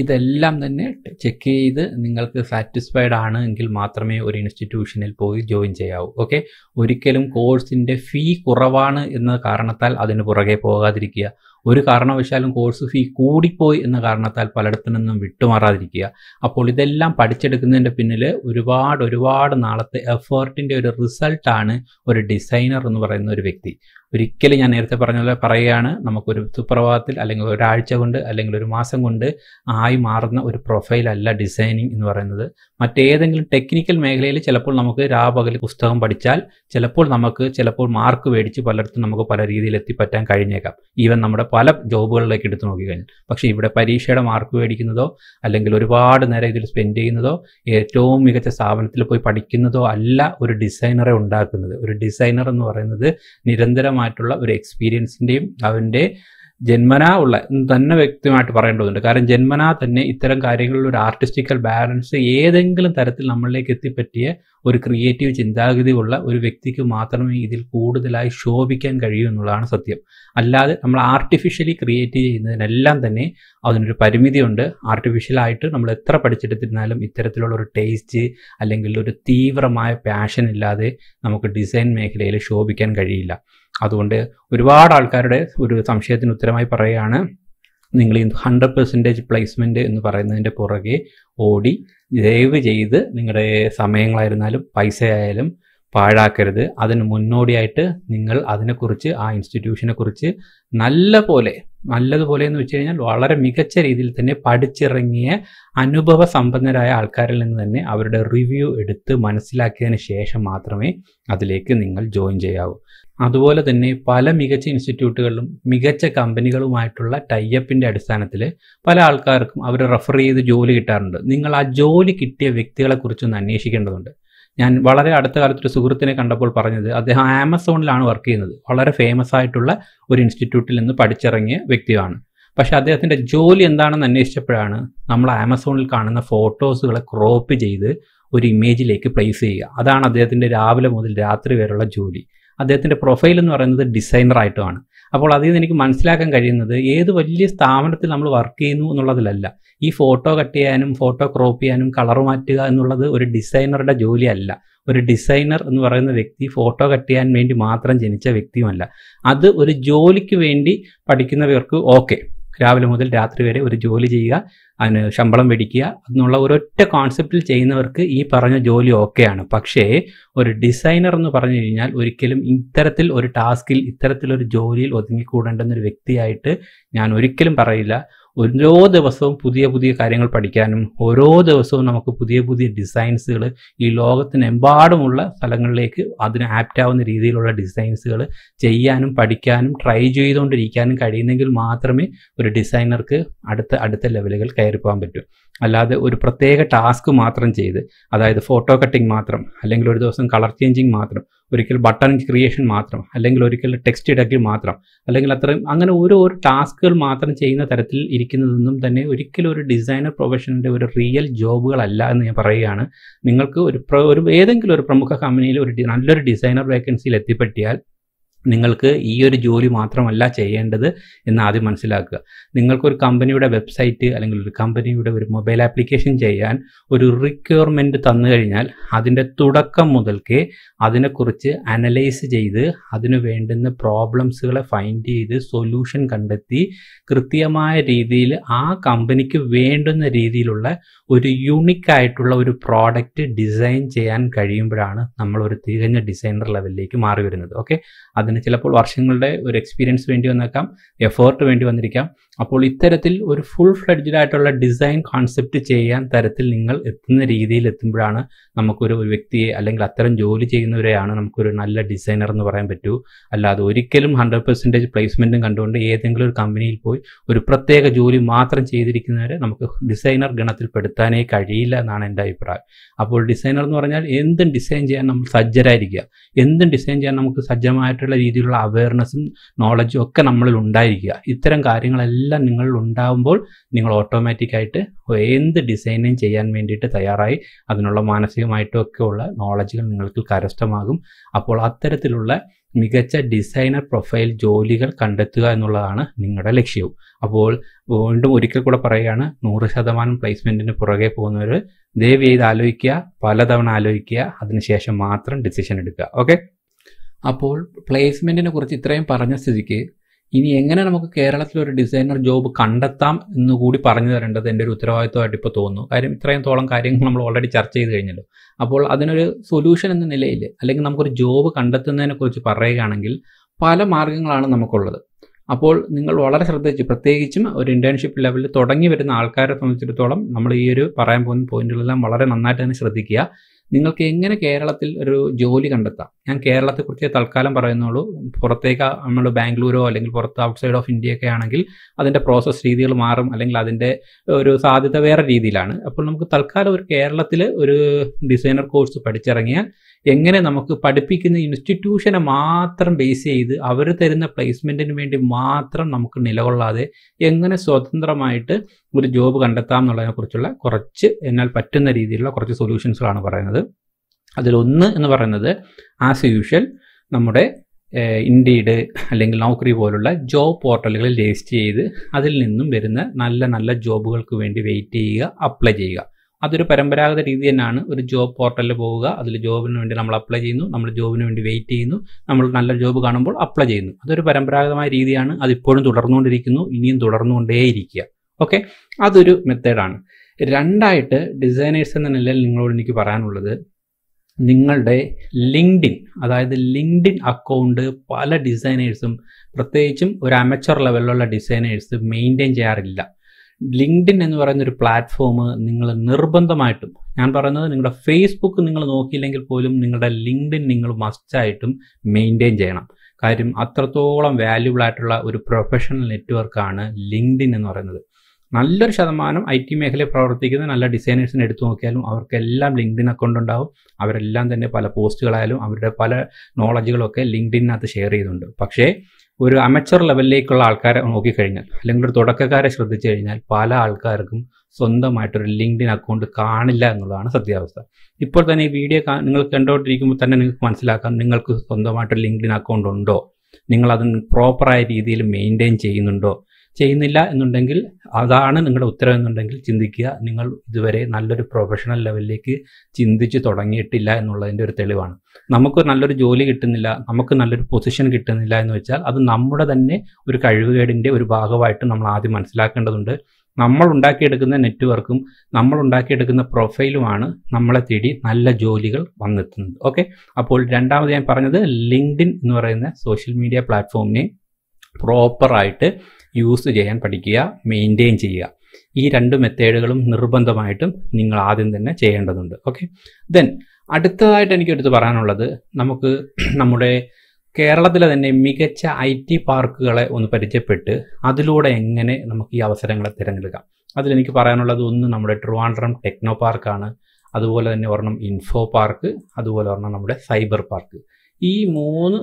[SPEAKER 1] ഇതെല്ലാം തന്നെ ചെക്ക് ചെയ്ത് നിങ്ങൾക്ക് സാറ്റിസ്ഫൈഡ് ആണ് എങ്കിൽ മാത്രമേ ഒരു ഇൻസ്റ്റിറ്റ്യൂഷനിൽ പോയി ജോയിൻ ചെയ്യാവൂ ഓക്കെ ഒരിക്കലും കോഴ്സിൻ്റെ ഫീ കുറവാണ് എന്ന കാരണത്താൽ അതിന് പുറകെ പോകാതിരിക്കുക ഒരു കാരണവശാലും കോഴ്സ് ഫീ കൂടിപ്പോയി എന്ന കാരണത്താൽ പലയിടത്തു നിന്നും വിട്ടുമാറാതിരിക്കുക അപ്പോൾ ഇതെല്ലാം പഠിച്ചെടുക്കുന്നതിൻ്റെ പിന്നിൽ ഒരുപാട് ഒരുപാട് നാളത്തെ എഫേർട്ടിൻ്റെ ഒരു റിസൾട്ടാണ് ഒരു ഡിസൈനർ എന്ന് പറയുന്ന ഒരു വ്യക്തി ഒരിക്കലും ഞാൻ നേരത്തെ പറഞ്ഞ പോലെ പറയുകയാണ് നമുക്കൊരു സുപ്രഭാതത്തിൽ അല്ലെങ്കിൽ ഒരാഴ്ച കൊണ്ട് അല്ലെങ്കിൽ ഒരു മാസം കൊണ്ട് ആയി മാറുന്ന ഒരു പ്രൊഫൈലല്ല ഡിസൈനിങ് എന്ന് പറയുന്നത് മറ്റേതെങ്കിലും ടെക്നിക്കൽ മേഖലയിൽ ചിലപ്പോൾ നമുക്ക് രാപകൽ പുസ്തകം പഠിച്ചാൽ ചിലപ്പോൾ നമുക്ക് ചിലപ്പോൾ മാർക്ക് മേടിച്ച് പലയിടത്തും നമുക്ക് പല രീതിയിൽ എത്തിപ്പറ്റാൻ കഴിഞ്ഞേക്കാം ഈവൻ നമ്മുടെ പല ജോബുകളിലേക്ക് എടുത്തു നോക്കിക്കഴിഞ്ഞാൽ പക്ഷേ ഇവിടെ പരീക്ഷയുടെ മാർക്ക് മേടിക്കുന്നതോ അല്ലെങ്കിൽ ഒരുപാട് നേരം ഇതിൽ സ്പെൻഡ് ചെയ്യുന്നതോ ഏറ്റവും മികച്ച സ്ഥാപനത്തിൽ പോയി പഠിക്കുന്നതോ അല്ല ഒരു ഡിസൈനറെ ഉണ്ടാക്കുന്നത് ഒരു ഡിസൈനർ എന്ന് പറയുന്നത് നിരന്തരമായി വ്യക്തമായിട്ടുള്ള ഒരു എക്സ്പീരിയൻസിൻ്റെയും അവൻ്റെ ജന്മനാ ഉള്ള തന്നെ വ്യക്തമായിട്ട് പറയേണ്ടതുണ്ട് കാരണം ജന്മനാ തന്നെ ഇത്തരം കാര്യങ്ങളിൽ ഒരു ആർട്ടിസ്റ്റിക്കൽ ബാലൻസ് ഏതെങ്കിലും തരത്തിൽ നമ്മളിലേക്ക് എത്തിപ്പറ്റിയ ഒരു ക്രിയേറ്റീവ് ചിന്താഗതി ഉള്ള ഒരു വ്യക്തിക്ക് മാത്രമേ ഇതിൽ കൂടുതലായി ശോഭിക്കാൻ കഴിയൂ എന്നുള്ളതാണ് സത്യം അല്ലാതെ നമ്മൾ ആർട്ടിഫിഷ്യലി ക്രിയേറ്റ് ചെയ്യുന്നതിനെല്ലാം തന്നെ അതിനൊരു പരിമിതിയുണ്ട് ആർട്ടിഫിഷ്യലായിട്ട് നമ്മൾ എത്ര പഠിച്ചെടുത്തിരുന്നാലും ഇത്തരത്തിലുള്ള ഒരു ടേസ്റ്റ് അല്ലെങ്കിൽ ഒരു തീവ്രമായ പാഷൻ ഇല്ലാതെ നമുക്ക് ഡിസൈൻ മേഖലയിൽ ശോഭിക്കാൻ കഴിയില്ല അതുകൊണ്ട് ഒരുപാട് ആൾക്കാരുടെ ഒരു സംശയത്തിന് ഉത്തരമായി പറയുകയാണ് നിങ്ങൾ ഈ ഹൺഡ്രഡ് പെർസെൻറ്റേജ് പ്ലേസ്മെൻറ്റ് എന്ന് പറയുന്നതിൻ്റെ പുറകെ ഓടി ദയവ് ചെയ്ത് നിങ്ങളുടെ സമയങ്ങളായിരുന്നാലും പൈസ ആയാലും പാഴാക്കരുത് അതിന് മുന്നോടിയായിട്ട് നിങ്ങൾ അതിനെക്കുറിച്ച് ആ ഇൻസ്റ്റിറ്റ്യൂഷനെക്കുറിച്ച് നല്ല പോലെ നല്ലതുപോലെ എന്ന് വെച്ച് കഴിഞ്ഞാൽ വളരെ മികച്ച രീതിയിൽ തന്നെ പഠിച്ചിറങ്ങിയ അനുഭവ സമ്പന്നരായ ആൾക്കാരിൽ നിന്ന് തന്നെ അവരുടെ റിവ്യൂ എടുത്ത് മനസ്സിലാക്കിയതിന് ശേഷം മാത്രമേ അതിലേക്ക് നിങ്ങൾ ജോയിൻ ചെയ്യാവൂ അതുപോലെ തന്നെ പല മികച്ച ഇൻസ്റ്റിറ്റ്യൂട്ടുകളിലും മികച്ച കമ്പനികളുമായിട്ടുള്ള ടൈപ്പിന്റെ അടിസ്ഥാനത്തിൽ പല ആൾക്കാർക്കും അവർ റെഫർ ചെയ്ത് ജോലി കിട്ടാറുണ്ട് നിങ്ങൾ ആ ജോലി കിട്ടിയ വ്യക്തികളെക്കുറിച്ചൊന്ന് അന്വേഷിക്കേണ്ടതുണ്ട് ഞാൻ വളരെ അടുത്ത കാലത്ത് ഒരു സുഹൃത്തിനെ കണ്ടപ്പോൾ പറഞ്ഞത് അദ്ദേഹം ആമസോണിലാണ് വർക്ക് ചെയ്യുന്നത് വളരെ ഫേമസ് ആയിട്ടുള്ള ഒരു ഇൻസ്റ്റിറ്റ്യൂട്ടിൽ നിന്ന് പഠിച്ചിറങ്ങിയ വ്യക്തിയാണ് പക്ഷേ അദ്ദേഹത്തിൻ്റെ ജോലി എന്താണെന്ന് അന്വേഷിച്ചപ്പോഴാണ് നമ്മൾ ആമസോണിൽ കാണുന്ന ഫോട്ടോസുകളെ ക്രോപ്പ് ചെയ്ത് ഒരു ഇമേജിലേക്ക് പ്ലേസ് ചെയ്യുക അതാണ് അദ്ദേഹത്തിൻ്റെ രാവിലെ മുതൽ രാത്രി വരെയുള്ള ജോലി അദ്ദേഹത്തിൻ്റെ പ്രൊഫൈൽ എന്ന് പറയുന്നത് ഡിസൈനറായിട്ടുമാണ് അപ്പോൾ അതിൽ നിന്ന് എനിക്ക് മനസ്സിലാക്കാൻ കഴിയുന്നത് ഏത് വലിയ സ്ഥാപനത്തിൽ നമ്മൾ വർക്ക് ചെയ്യുന്നു എന്നുള്ളതിലല്ല ഈ ഫോട്ടോ കട്ട് ചെയ്യാനും ഫോട്ടോ ക്രോപ്പ് ചെയ്യാനും കളർ മാറ്റുക എന്നുള്ളത് ഒരു ഡിസൈനറുടെ ജോലിയല്ല ഒരു ഡിസൈനർ എന്ന് പറയുന്ന വ്യക്തി ഫോട്ടോ കട്ട് ചെയ്യാൻ വേണ്ടി മാത്രം ജനിച്ച വ്യക്തിയുമല്ല അത് ഒരു ജോലിക്ക് വേണ്ടി പഠിക്കുന്നവർക്ക് ഓക്കെ രാവിലെ മുതൽ രാത്രി വരെ ഒരു ജോലി ചെയ്യുക അതിന് ശമ്പളം മേടിക്കുക എന്നുള്ള ഒരൊറ്റ കോൺസെപ്റ്റിൽ ചെയ്യുന്നവർക്ക് ഈ പറഞ്ഞ ജോലി ഓക്കെയാണ് പക്ഷേ ഒരു ഡിസൈനർ എന്ന് പറഞ്ഞു കഴിഞ്ഞാൽ ഒരിക്കലും ഇത്തരത്തിൽ ഒരു ടാസ്കിൽ ഇത്തരത്തിലൊരു ജോലിയിൽ ഒതുങ്ങിക്കൂടേണ്ടെന്നൊരു വ്യക്തിയായിട്ട് ഞാൻ ഒരിക്കലും പറയില്ല ഓരോ ദിവസവും പുതിയ പുതിയ കാര്യങ്ങൾ പഠിക്കാനും ഓരോ ദിവസവും നമുക്ക് പുതിയ പുതിയ ഡിസൈൻസുകൾ ഈ ലോകത്തിനെമ്പാടുമുള്ള സ്ഥലങ്ങളിലേക്ക് അതിന് ആപ്റ്റാവുന്ന രീതിയിലുള്ള ഡിസൈൻസുകൾ ചെയ്യാനും പഠിക്കാനും ട്രൈ ചെയ്തുകൊണ്ടിരിക്കാനും കഴിയുന്നെങ്കിൽ മാത്രമേ ഒരു ഡിസൈനർക്ക് അടുത്ത അടുത്ത ലെവലുകൾ കയറി പോകാൻ പറ്റൂ അല്ലാതെ ഒരു പ്രത്യേക ടാസ്ക് മാത്രം ചെയ്ത് അതായത് ഫോട്ടോ കട്ടിംഗ് മാത്രം അല്ലെങ്കിൽ ഒരു ദിവസം കളർ ചേഞ്ചിങ് മാത്രം ഒരിക്കൽ ബട്ടൺ ക്രിയേഷൻ മാത്രം അല്ലെങ്കിൽ ഒരിക്കൽ ടെക്സ്റ്റ് ഇടയ്ക്ക് മാത്രം അല്ലെങ്കിൽ അത്രയും അങ്ങനെ ഓരോ ഓരോ ടാസ്കുകൾ മാത്രം ചെയ്യുന്ന തരത്തിൽ ഇരിക്കുന്നതെന്നും തന്നെ ഒരിക്കലും ഒരു ഡിസൈനർ പ്രൊഫഷനിൻ്റെ ഒരു റിയൽ ജോബുകളല്ല എന്ന് ഞാൻ പറയുകയാണ് നിങ്ങൾക്ക് ഒരു ഒരു ഏതെങ്കിലും ഒരു പ്രമുഖ കമ്പനിയിൽ ഒരു നല്ലൊരു ഡിസൈനർ വേക്കൻസിയിൽ എത്തിപ്പെട്ടിയാൽ നിങ്ങൾക്ക് ഈ ഒരു ജോലി മാത്രമല്ല ചെയ്യേണ്ടത് എന്ന് ആദ്യം മനസ്സിലാക്കുക നിങ്ങൾക്കൊരു കമ്പനിയുടെ വെബ്സൈറ്റ് അല്ലെങ്കിൽ ഒരു കമ്പനിയുടെ ഒരു മൊബൈൽ ആപ്ലിക്കേഷൻ ചെയ്യാൻ ഒരു റിക്വയർമെൻറ്റ് തന്നു കഴിഞ്ഞാൽ അതിൻ്റെ തുടക്കം മുതൽക്കേ അതിനെക്കുറിച്ച് അനലൈസ് ചെയ്ത് അതിന് വേണ്ടുന്ന പ്രോബ്ലംസുകളെ ഫൈൻഡ് ചെയ്ത് സൊല്യൂഷൻ കണ്ടെത്തി കൃത്യമായ രീതിയിൽ ആ കമ്പനിക്ക് വേണ്ടുന്ന രീതിയിലുള്ള ഒരു യുണീക്ക് ആയിട്ടുള്ള ഒരു പ്രോഡക്റ്റ് ഡിസൈൻ ചെയ്യാൻ കഴിയുമ്പോഴാണ് നമ്മൾ ഒരു തികഞ്ഞ ഡിസൈനർ ലെവലിലേക്ക് മാറി വരുന്നത് ഓക്കെ അതിന് അതിന് ചിലപ്പോൾ വർഷങ്ങളുടെ ഒരു എക്സ്പീരിയൻസ് വേണ്ടി വന്നേക്കാം എഫേർട്ട് വേണ്ടി വന്നിരിക്കാം അപ്പോൾ ഇത്തരത്തിൽ ഒരു ഫുൾ ഫ്ലഡ്ജഡ് ആയിട്ടുള്ള ഡിസൈൻ കോൺസെപ്റ്റ് ചെയ്യാൻ തരത്തിൽ നിങ്ങൾ എത്തുന്ന രീതിയിൽ എത്തുമ്പോഴാണ് നമുക്കൊരു വ്യക്തിയെ അല്ലെങ്കിൽ അത്തരം ജോലി ചെയ്യുന്നവരെയാണ് നമുക്കൊരു നല്ല ഡിസൈനർ എന്ന് പറയാൻ പറ്റൂ അല്ലാതെ ഒരിക്കലും ഹൺഡ്രഡ് പെർസെൻറ്റേജ് പ്ലേസ്മെൻറ്റും കണ്ടുകൊണ്ട് ഏതെങ്കിലും ഒരു കമ്പനിയിൽ പോയി ഒരു പ്രത്യേക ജോലി മാത്രം ചെയ്തിരിക്കുന്നവരെ നമുക്ക് ഡിസൈനർ ഗണത്തിൽ പെടുത്താനേ കഴിയില്ല എന്നാണ് എൻ്റെ അഭിപ്രായം അപ്പോൾ ഡിസൈനർ എന്ന് പറഞ്ഞാൽ എന്തും ഡിസൈൻ ചെയ്യാൻ നമ്മൾ സജ്ജരായിരിക്കുക എന്തും ഡിസൈൻ ചെയ്യാൻ നമുക്ക് സജ്ജമായിട്ടുള്ള രീതിയിലുള്ള അവയർനെസ്സും നോളജും ഒക്കെ നമ്മളിൽ ഉണ്ടായിരിക്കുക ഇത്തരം കാര്യങ്ങളെല്ലാം നിങ്ങളിൽ ഉണ്ടാകുമ്പോൾ നിങ്ങൾ ഓട്ടോമാറ്റിക്കായിട്ട് എന്ത് ഡിസൈനും ചെയ്യാൻ വേണ്ടിയിട്ട് തയ്യാറായി അതിനുള്ള മാനസികമായിട്ടും ഒക്കെ ഉള്ള നോളജുകൾ നിങ്ങൾക്ക് കരസ്ഥമാകും അപ്പോൾ അത്തരത്തിലുള്ള മികച്ച ഡിസൈനർ പ്രൊഫൈൽ ജോലികൾ കണ്ടെത്തുക എന്നുള്ളതാണ് നിങ്ങളുടെ ലക്ഷ്യവും അപ്പോൾ വീണ്ടും ഒരിക്കൽ കൂടെ പറയുകയാണ് നൂറ് ശതമാനം പ്ലേസ്മെൻറ്റിന് പുറകെ പോകുന്നവർ ദയവ് ചെയ്ത് ആലോചിക്കുക പലതവണ ആലോചിക്കുക അതിനുശേഷം മാത്രം ഡിസിഷൻ എടുക്കുക ഓക്കെ അപ്പോൾ പ്ലേസ്മെൻറ്റിനെ കുറിച്ച് ഇത്രയും പറഞ്ഞ സ്ഥിതിക്ക് ഇനി എങ്ങനെ നമുക്ക് കേരളത്തിൽ ഒരു ഡിസൈനർ ജോബ് കണ്ടെത്താം എന്ന് കൂടി പറഞ്ഞു തരേണ്ടത് എൻ്റെ ഒരു ഉത്തരവാദിത്വമായിട്ട് ഇപ്പോൾ തോന്നുന്നു കാര്യം ഇത്രയും തോളം കാര്യങ്ങൾ നമ്മൾ ഓൾറെഡി ചർച്ച ചെയ്ത് കഴിഞ്ഞല്ലോ അപ്പോൾ അതിനൊരു സൊല്യൂഷൻ എന്ന നിലയിൽ അല്ലെങ്കിൽ നമുക്കൊരു ജോബ് കണ്ടെത്തുന്നതിനെക്കുറിച്ച് പറയുകയാണെങ്കിൽ പല മാർഗങ്ങളാണ് നമുക്കുള്ളത് അപ്പോൾ നിങ്ങൾ വളരെ ശ്രദ്ധിച്ച് പ്രത്യേകിച്ചും ഒരു ഇൻറ്റേൺഷിപ്പ് ലെവലിൽ തുടങ്ങി വരുന്ന ആൾക്കാരെ സംബന്ധിച്ചിടത്തോളം നമ്മൾ ഈ ഒരു പറയാൻ പോകുന്ന പോയിന്റുകളെല്ലാം വളരെ നന്നായിട്ട് തന്നെ ശ്രദ്ധിക്കുക നിങ്ങൾക്ക് എങ്ങനെ കേരളത്തിൽ ഒരു ജോലി കണ്ടെത്താം ഞാൻ കേരളത്തെക്കുറിച്ച് തൽക്കാലം പറയുന്നുള്ളൂ പുറത്തേക്ക് നമ്മൾ ബാംഗ്ലൂരോ അല്ലെങ്കിൽ പുറത്ത് ഔട്ട്സൈഡ് ഓഫ് ഇന്ത്യയൊക്കെ ആണെങ്കിൽ അതിൻ്റെ പ്രോസസ് രീതികൾ മാറും അല്ലെങ്കിൽ അതിൻ്റെ ഒരു സാധ്യത വേറെ രീതിയിലാണ് അപ്പോൾ നമുക്ക് തൽക്കാലം ഒരു കേരളത്തിൽ ഒരു ഡിസൈനർ കോഴ്സ് പഠിച്ചിറങ്ങിയാൽ എങ്ങനെ നമുക്ക് പഠിപ്പിക്കുന്ന ഇൻസ്റ്റിറ്റ്യൂഷനെ മാത്രം ബേസ് ചെയ്ത് അവർ തരുന്ന പ്ലേസ്മെൻറ്റിന് വേണ്ടി മാത്രം നമുക്ക് നിലകൊള്ളാതെ എങ്ങനെ സ്വതന്ത്രമായിട്ട് ഒരു ജോബ് കണ്ടെത്താം എന്നുള്ളതിനെക്കുറിച്ചുള്ള കുറച്ച് എന്നാൽ പറ്റുന്ന രീതിയിലുള്ള കുറച്ച് സൊല്യൂഷൻസുകളാണ് പറയുന്നത് അതിലൊന്ന് എന്ന് പറയുന്നത് ആസ് യൂഷൽ നമ്മുടെ ഇൻഡീഡ് അല്ലെങ്കിൽ നൗക്കറി പോലുള്ള ജോബ് പോർട്ടലുകളിൽ രജിസ്റ്റർ ചെയ്ത് അതിൽ നിന്നും വരുന്ന നല്ല നല്ല ജോബുകൾക്ക് വേണ്ടി വെയിറ്റ് ചെയ്യുക അപ്ലൈ ചെയ്യുക അതൊരു പരമ്പരാഗത രീതി തന്നെയാണ് ഒരു ജോബ് പോർട്ടലിൽ പോവുക അതിൽ ജോബിന് വേണ്ടി നമ്മൾ അപ്ലൈ ചെയ്യുന്നു നമ്മൾ ജോബിന് വേണ്ടി വെയിറ്റ് ചെയ്യുന്നു നമ്മൾ നല്ല ജോബ് കാണുമ്പോൾ അപ്ലൈ ചെയ്യുന്നു അതൊരു പരമ്പരാഗതമായ രീതിയാണ് അതിപ്പോഴും തുടർന്നുകൊണ്ടിരിക്കുന്നു ഇനിയും തുടർന്നുകൊണ്ടേയിരിക്കുക ഓക്കെ അതൊരു മെത്തേഡാണ് രണ്ടായിട്ട് ഡിസൈനേഴ്സ് എന്ന നിലയിൽ നിങ്ങളോട് എനിക്ക് പറയാനുള്ളത് നിങ്ങളുടെ ലിങ്ക്ഡിൻ അതായത് ലിങ്ക്ഡിൻ അക്കൗണ്ട് പല ഡിസൈനേഴ്സും പ്രത്യേകിച്ചും ഒരു അമച്ചർ ലെവലിലുള്ള ഡിസൈനേഴ്സ് മെയിൻറ്റെയിൻ ചെയ്യാറില്ല ലിങ്ക്ഡിൻ എന്ന് പറയുന്ന ഒരു പ്ലാറ്റ്ഫോം നിങ്ങൾ നിർബന്ധമായിട്ടും ഞാൻ പറയുന്നത് നിങ്ങളുടെ ഫേസ്ബുക്ക് നിങ്ങൾ നോക്കിയില്ലെങ്കിൽ പോലും നിങ്ങളുടെ ലിങ്ക്ഡിൻ നിങ്ങൾ മസ്റ്റായിട്ടും മെയിൻറ്റെയിൻ ചെയ്യണം കാര്യം അത്രത്തോളം വാല്യുബിൾ ആയിട്ടുള്ള ഒരു പ്രൊഫഷണൽ നെറ്റ്വർക്കാണ് ലിങ്ക്ഡിൻ എന്ന് പറയുന്നത് നല്ലൊരു ശതമാനം ഐ ടി മേഖലയിൽ പ്രവർത്തിക്കുന്ന നല്ല ഡിസൈനേഴ്സിനെ എടുത്തു നോക്കിയാലും അവർക്കെല്ലാം ലിങ്ക്ഡിൻ അക്കൗണ്ട് ഉണ്ടാവും അവരെല്ലാം തന്നെ പല പോസ്റ്റുകളായാലും അവരുടെ പല നോളജുകളൊക്കെ ലിങ്ക്ഡിനകത്ത് ഷെയർ ചെയ്യുന്നുണ്ട് പക്ഷേ ഒരു അമച്ചർ ലെവലിലേക്കുള്ള ആൾക്കാരെ നോക്കിക്കഴിഞ്ഞാൽ അല്ലെങ്കിൽ ഒരു തുടക്കക്കാരെ ശ്രദ്ധിച്ചു കഴിഞ്ഞാൽ പല ആൾക്കാർക്കും സ്വന്തമായിട്ടൊരു ലിങ്ക്ഡിൻ അക്കൗണ്ട് കാണില്ല എന്നുള്ളതാണ് സത്യാവസ്ഥ ഇപ്പോൾ തന്നെ ഈ വീഡിയോ നിങ്ങൾ കണ്ടുകൊണ്ടിരിക്കുമ്പോൾ തന്നെ നിങ്ങൾക്ക് മനസ്സിലാക്കാം നിങ്ങൾക്ക് സ്വന്തമായിട്ടൊരു ലിങ്ക്ഡിൻ അക്കൗണ്ട് ഉണ്ടോ നിങ്ങളത് പ്രോപ്പറായ രീതിയിൽ മെയിൻറ്റെയിൻ ചെയ്യുന്നുണ്ടോ ചെയ്യുന്നില്ല എന്നുണ്ടെങ്കിൽ അതാണ് നിങ്ങളുടെ ഉത്തരം എന്നുണ്ടെങ്കിൽ ചിന്തിക്കുക നിങ്ങൾ ഇതുവരെ നല്ലൊരു പ്രൊഫഷണൽ ലെവലിലേക്ക് ചിന്തിച്ച് തുടങ്ങിയിട്ടില്ല എന്നുള്ളതിൻ്റെ ഒരു തെളിവാണ് നമുക്ക് നല്ലൊരു ജോലി കിട്ടുന്നില്ല നമുക്ക് നല്ലൊരു പൊസിഷൻ കിട്ടുന്നില്ല എന്ന് വെച്ചാൽ അത് നമ്മുടെ തന്നെ ഒരു കഴിവുകേടിൻ്റെ ഒരു ഭാഗമായിട്ട് നമ്മൾ ആദ്യം മനസ്സിലാക്കേണ്ടതുണ്ട് നമ്മൾ ഉണ്ടാക്കിയെടുക്കുന്ന നെറ്റ്വർക്കും നമ്മൾ ഉണ്ടാക്കിയെടുക്കുന്ന പ്രൊഫൈലുമാണ് നമ്മളെ തേടി നല്ല ജോലികൾ വന്നെത്തുന്നത് ഓക്കെ അപ്പോൾ രണ്ടാമത് ഞാൻ പറഞ്ഞത് ലിങ്ക്ഡിൻ എന്ന് പറയുന്ന സോഷ്യൽ മീഡിയ പ്ലാറ്റ്ഫോമിനെ പ്രോപ്പറായിട്ട് യൂസ് ചെയ്യാൻ പഠിക്കുക മെയിൻറ്റെയിൻ ചെയ്യുക ഈ രണ്ട് മെത്തേഡുകളും നിർബന്ധമായിട്ടും നിങ്ങൾ ആദ്യം തന്നെ ചെയ്യേണ്ടതുണ്ട് ഓക്കെ ദെൻ അടുത്തതായിട്ട് എനിക്ക് എടുത്ത് പറയാനുള്ളത് നമുക്ക് നമ്മുടെ കേരളത്തിലെ തന്നെ മികച്ച ഐ ടി പാർക്കുകളെ ഒന്ന് പരിചയപ്പെട്ട് അതിലൂടെ എങ്ങനെ നമുക്ക് ഈ അവസരങ്ങളെ തിരഞ്ഞെടുക്കാം അതിലെനിക്ക് പറയാനുള്ളത് ഒന്ന് നമ്മുടെ ട്രിവാൻഡ്രം ടെക്നോ പാർക്കാണ് അതുപോലെ തന്നെ ഒരെണ്ണം ഇൻഫോ പാർക്ക് അതുപോലെ ഒരെണ്ണം നമ്മുടെ സൈബർ പാർക്ക് ഈ മൂന്ന്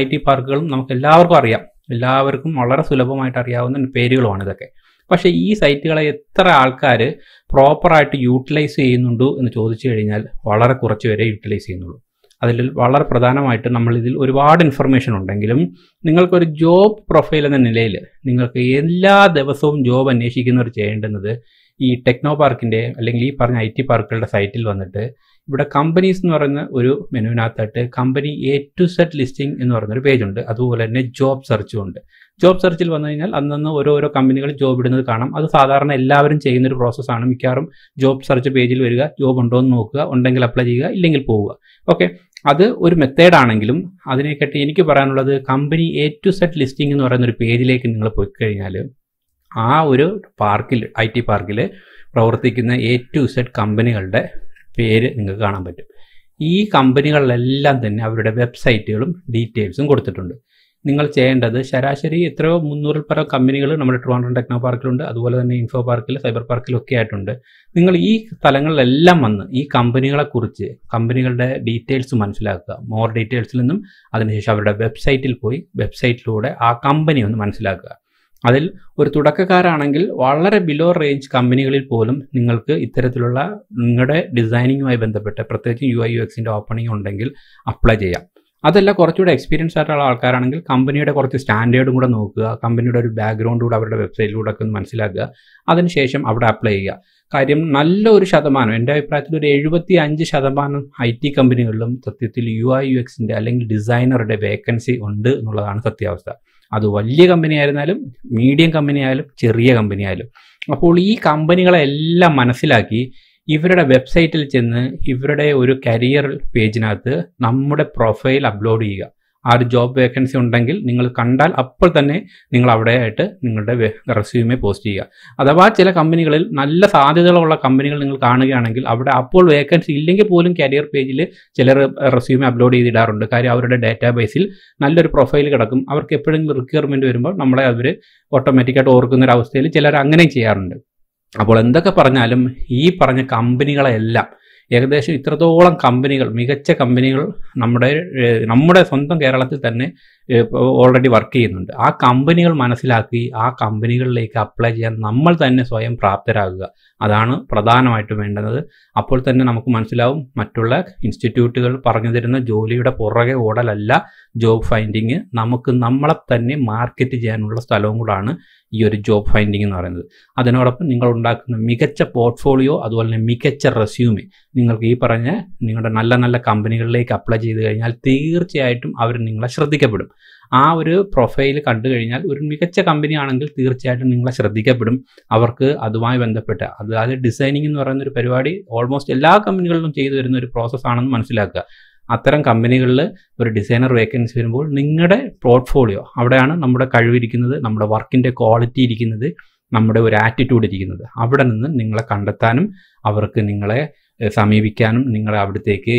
[SPEAKER 1] ഐ ടി പാർക്കുകളും നമുക്ക് എല്ലാവർക്കും അറിയാം എല്ലാവർക്കും വളരെ സുലഭമായിട്ട് അറിയാവുന്ന പേരുകളുമാണ് ഇതൊക്കെ പക്ഷേ ഈ സൈറ്റുകളെ എത്ര ആൾക്കാർ പ്രോപ്പറായിട്ട് യൂട്ടിലൈസ് ചെയ്യുന്നുണ്ടോ എന്ന് ചോദിച്ചു കഴിഞ്ഞാൽ വളരെ കുറച്ച് പേരെ യൂട്ടിലൈസ് ചെയ്യുന്നുള്ളൂ അതിൽ വളരെ പ്രധാനമായിട്ട് നമ്മളിതിൽ ഒരുപാട് ഇൻഫർമേഷൻ ഉണ്ടെങ്കിലും നിങ്ങൾക്കൊരു ജോബ് പ്രൊഫൈൽ എന്ന നിലയിൽ നിങ്ങൾക്ക് എല്ലാ ദിവസവും ജോബ് അന്വേഷിക്കുന്നവർ ചെയ്യേണ്ടുന്നത് ഈ ടെക്നോ പാർക്കിൻ്റെ അല്ലെങ്കിൽ ഈ പറഞ്ഞ ഐ ടി പാർക്കുകളുടെ സൈറ്റിൽ വന്നിട്ട് ഇവിടെ കമ്പനീസ് എന്ന് പറയുന്ന ഒരു മെനുവിനകത്തായിട്ട് company A to Z listing എന്ന് പറയുന്ന ഒരു പേജ് ഉണ്ട് അതുപോലെ തന്നെ ജോബ് സെർച്ചും ഉണ്ട് ജോബ് സെർച്ചിൽ വന്നു കഴിഞ്ഞാൽ അന്നന്ന് ഓരോരോ കമ്പനികൾ ജോബ് ഇടുന്നത് കാണാം അത് സാധാരണ എല്ലാവരും ചെയ്യുന്ന ഒരു പ്രോസസ്സാണ് മിക്കവാറും ജോബ് സെർച്ച് പേജിൽ വരിക ജോബ് ഉണ്ടോ എന്ന് നോക്കുക ഉണ്ടെങ്കിൽ അപ്ലൈ ചെയ്യുക ഇല്ലെങ്കിൽ പോവുക ഓക്കെ അത് ഒരു മെത്തേഡ് ആണെങ്കിലും അതിനെക്കട്ടി എനിക്ക് പറയാനുള്ളത് company A to Z listing എന്ന് പറയുന്ന ഒരു പേജിലേക്ക് നിങ്ങൾ പോയി കഴിഞ്ഞാൽ ആ ഒരു പാർക്കിൽ ഐ ടി പാർക്കിൽ പ്രവർത്തിക്കുന്ന എ ടു സെറ്റ് കമ്പനികളുടെ പേര് നിങ്ങൾക്ക് കാണാൻ പറ്റും ഈ കമ്പനികളിലെല്ലാം തന്നെ അവരുടെ വെബ്സൈറ്റുകളും ഡീറ്റെയിൽസും കൊടുത്തിട്ടുണ്ട് നിങ്ങൾ ചെയ്യേണ്ടത് ശരാശരി എത്രയോ മുന്നൂറിൽ പരം കമ്പനികൾ നമ്മുടെ ട്രിവാൻഡ്രം ടെക്നോ പാർക്കിലുണ്ട് അതുപോലെ തന്നെ ഇൻഫോ പാർക്കിൽ സൈബർ പാർക്കിലൊക്കെ ആയിട്ടുണ്ട് നിങ്ങൾ ഈ സ്ഥലങ്ങളിലെല്ലാം വന്ന് ഈ കമ്പനികളെക്കുറിച്ച് കമ്പനികളുടെ ഡീറ്റെയിൽസ് മനസ്സിലാക്കുക മോർ ഡീറ്റെയിൽസിൽ നിന്നും അതിനുശേഷം അവരുടെ വെബ്സൈറ്റിൽ പോയി വെബ്സൈറ്റിലൂടെ ആ കമ്പനി ഒന്ന് മനസ്സിലാക്കുക അതിൽ ഒരു തുടക്കക്കാരാണെങ്കിൽ വളരെ ബിലോ റേഞ്ച് കമ്പനികളിൽ പോലും നിങ്ങൾക്ക് ഇത്തരത്തിലുള്ള നിങ്ങളുടെ ഡിസൈനിങ്ങുമായി ബന്ധപ്പെട്ട് പ്രത്യേകിച്ച് യു ഐ യു എക്സിൻ്റെ ഓപ്പണിംഗ് ഉണ്ടെങ്കിൽ അപ്ലൈ ചെയ്യാം അതല്ല കുറച്ചുകൂടെ എക്സ്പീരിയൻസ് ആയിട്ടുള്ള ആൾക്കാരാണെങ്കിൽ കമ്പനിയുടെ കുറച്ച് സ്റ്റാൻഡേർഡും കൂടെ നോക്കുക കമ്പനിയുടെ ഒരു ബാക്ക്ഗ്രൗണ്ട് കൂടെ അവരുടെ വെബ്സൈറ്റിലൂടെ ഒക്കെ ഒന്ന് മനസ്സിലാക്കുക അതിനുശേഷം അവിടെ അപ്ലൈ ചെയ്യുക കാര്യം നല്ലൊരു ശതമാനം എൻ്റെ അഭിപ്രായത്തിൽ ഒരു എഴുപത്തി അഞ്ച് ശതമാനം ഐ ടി കമ്പനികളിലും സത്യത്തിൽ യു ഐ യു എക്സിൻ്റെ അല്ലെങ്കിൽ ഡിസൈനറുടെ വേക്കൻസി ഉണ്ട് എന്നുള്ളതാണ് സത്യാവസ്ഥ അത് വലിയ കമ്പനി ആയിരുന്നാലും മീഡിയം കമ്പനി ആയാലും ചെറിയ കമ്പനി ആയാലും അപ്പോൾ ഈ കമ്പനികളെല്ലാം മനസ്സിലാക്കി ഇവരുടെ വെബ്സൈറ്റിൽ ചെന്ന് ഇവരുടെ ഒരു കരിയർ പേജിനകത്ത് നമ്മുടെ പ്രൊഫൈൽ അപ്ലോഡ് ചെയ്യുക ആ ഒരു ജോബ് വേക്കൻസി ഉണ്ടെങ്കിൽ നിങ്ങൾ കണ്ടാൽ അപ്പോൾ തന്നെ നിങ്ങൾ അവിടെ ആയിട്ട് നിങ്ങളുടെ റെസ്യൂമേ പോസ്റ്റ് ചെയ്യുക അഥവാ ചില കമ്പനികളിൽ നല്ല സാധ്യതകളുള്ള കമ്പനികൾ നിങ്ങൾ കാണുകയാണെങ്കിൽ അവിടെ അപ്പോൾ വേക്കൻസി ഇല്ലെങ്കിൽ പോലും കരിയർ പേജിൽ ചിലർ റെസ്യൂമേ അപ്ലോഡ് ചെയ്തിടാറുണ്ട് കാര്യം അവരുടെ ഡാറ്റാബേസിൽ നല്ലൊരു പ്രൊഫൈൽ കിടക്കും അവർക്ക് എപ്പോഴെങ്കിലും റിക്വയർമെൻറ്റ് വരുമ്പോൾ നമ്മളെ അവർ ഓട്ടോമാറ്റിക്കായിട്ട് ഓർക്കുന്ന ഒരു അവസ്ഥയിൽ ചിലർ അങ്ങനെയും ചെയ്യാറുണ്ട് അപ്പോൾ എന്തൊക്കെ പറഞ്ഞാലും ഈ പറഞ്ഞ കമ്പനികളെല്ലാം ഏകദേശം ഇത്രത്തോളം കമ്പനികൾ മികച്ച കമ്പനികൾ നമ്മുടെ നമ്മുടെ സ്വന്തം കേരളത്തിൽ തന്നെ ഓൾറെഡി വർക്ക് ചെയ്യുന്നുണ്ട് ആ കമ്പനികൾ മനസ്സിലാക്കി ആ കമ്പനികളിലേക്ക് അപ്ലൈ ചെയ്യാൻ നമ്മൾ തന്നെ സ്വയം പ്രാപ്തരാകുക അതാണ് പ്രധാനമായിട്ടും വേണ്ടുന്നത് അപ്പോൾ തന്നെ നമുക്ക് മനസ്സിലാവും മറ്റുള്ള ഇൻസ്റ്റിറ്റ്യൂട്ടുകൾ പറഞ്ഞു തരുന്ന ജോലിയുടെ പുറകെ ഓടലല്ല ജോബ് ഫൈൻഡിങ് നമുക്ക് നമ്മളെ തന്നെ മാർക്കറ്റ് ചെയ്യാനുള്ള സ്ഥലവും കൂടാണ് ഈ ഒരു ജോബ് ഫൈൻഡിങ് എന്ന് പറയുന്നത് അതിനോടൊപ്പം നിങ്ങൾ ഉണ്ടാക്കുന്ന മികച്ച പോർട്ട്ഫോളിയോ അതുപോലെ തന്നെ മികച്ച റെസ്യൂമെ നിങ്ങൾക്ക് ഈ പറഞ്ഞ നിങ്ങളുടെ നല്ല നല്ല കമ്പനികളിലേക്ക് അപ്ലൈ ചെയ്ത് കഴിഞ്ഞാൽ തീർച്ചയായിട്ടും അവർ നിങ്ങളെ ശ്രദ്ധിക്കപ്പെടും ആ ഒരു പ്രൊഫൈൽ കണ്ടു കഴിഞ്ഞാൽ ഒരു മികച്ച കമ്പനി ആണെങ്കിൽ തീർച്ചയായിട്ടും നിങ്ങളെ ശ്രദ്ധിക്കപ്പെടും അവർക്ക് അതുമായി ബന്ധപ്പെട്ട അതായത് ഡിസൈനിങ് എന്ന് പറയുന്ന ഒരു പരിപാടി ഓൾമോസ്റ്റ് എല്ലാ കമ്പനികളിലും ചെയ്തു വരുന്ന ഒരു ആണെന്ന് മനസ്സിലാക്കുക അത്തരം കമ്പനികളിൽ ഒരു ഡിസൈനർ വേക്കൻസി വരുമ്പോൾ നിങ്ങളുടെ പോർട്ട്ഫോളിയോ അവിടെയാണ് നമ്മുടെ കഴിവിരിക്കുന്നത് നമ്മുടെ വർക്കിൻ്റെ ക്വാളിറ്റി ഇരിക്കുന്നത് നമ്മുടെ ഒരു ആറ്റിറ്റ്യൂഡ് ഇരിക്കുന്നത് അവിടെ നിന്ന് നിങ്ങളെ കണ്ടെത്താനും അവർക്ക് നിങ്ങളെ സമീപിക്കാനും നിങ്ങൾ അവിടത്തേക്ക്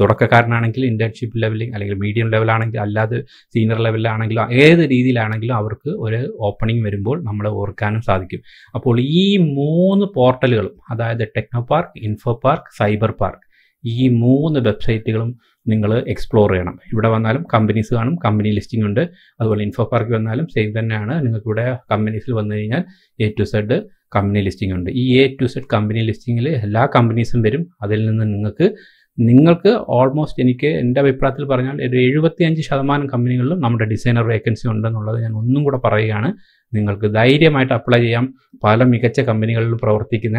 [SPEAKER 1] തുടക്കക്കാരനാണെങ്കിൽ ഇന്റേൺഷിപ്പ് ലെവലിൽ അല്ലെങ്കിൽ മീഡിയം ലെവലാണെങ്കിൽ അല്ലാതെ സീനിയർ ലെവലിലാണെങ്കിലും ഏത് രീതിയിലാണെങ്കിലും അവർക്ക് ഒരു ഓപ്പണിംഗ് വരുമ്പോൾ നമ്മളെ ഓർക്കാനും സാധിക്കും അപ്പോൾ ഈ മൂന്ന് പോർട്ടലുകളും അതായത് techno park info park cyber park ഈ മൂന്ന് വെബ്സൈറ്റുകളും നിങ്ങൾ എക്സ്പ്ലോർ ചെയ്യണം ഇവിടെ വന്നാലും കമ്പനീസ് കാണും കമ്പനി ലിസ്റ്റിംഗ് ഉണ്ട് അതുപോലെ ഇൻഫോ പാർക്ക് വന്നാലും സെയിം തന്നെയാണ് നിങ്ങൾക്കിവിടെ കമ്പനീസിൽ വന്നു കഴിഞ്ഞാൽ A to Z company listing ഉണ്ട് ഈ എ ടു സെഡ് കമ്പനി ലിസ്റ്റിങ്ങിൽ എല്ലാ കമ്പനീസും വരും അതിൽ നിന്ന് നിങ്ങൾക്ക് നിങ്ങൾക്ക് ഓൾമോസ്റ്റ് എനിക്ക് എൻ്റെ അഭിപ്രായത്തിൽ പറഞ്ഞാൽ ഒരു അഞ്ച് ശതമാനം കമ്പനികളിലും നമ്മുടെ ഡിസൈനർ വേക്കൻസി ഉണ്ടെന്നുള്ളത് ഞാൻ ഒന്നും കൂടെ പറയുകയാണ് നിങ്ങൾക്ക് ധൈര്യമായിട്ട് അപ്ലൈ ചെയ്യാം പല മികച്ച കമ്പനികളിൽ പ്രവർത്തിക്കുന്ന